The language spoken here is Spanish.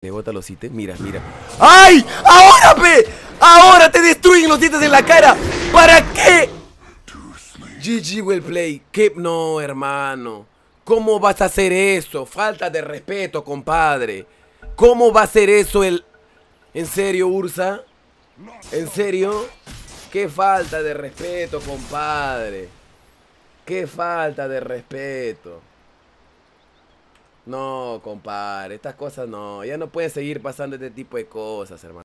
¿Me bota los ítems, eh. mira, mira ¡Ay! ¡Ahora, pe! ¡Ahora te destruyen los dientes en la cara! ¿Para qué? GG will play ¿Qué? No, hermano ¿Cómo vas a hacer eso? Falta de respeto, compadre ¿Cómo va a ser eso el... ¿En serio, Ursa? ¿En serio? ¡Qué falta de respeto, compadre! ¡Qué falta de respeto! No, compadre, estas cosas no. Ya no puede seguir pasando este tipo de cosas, hermano.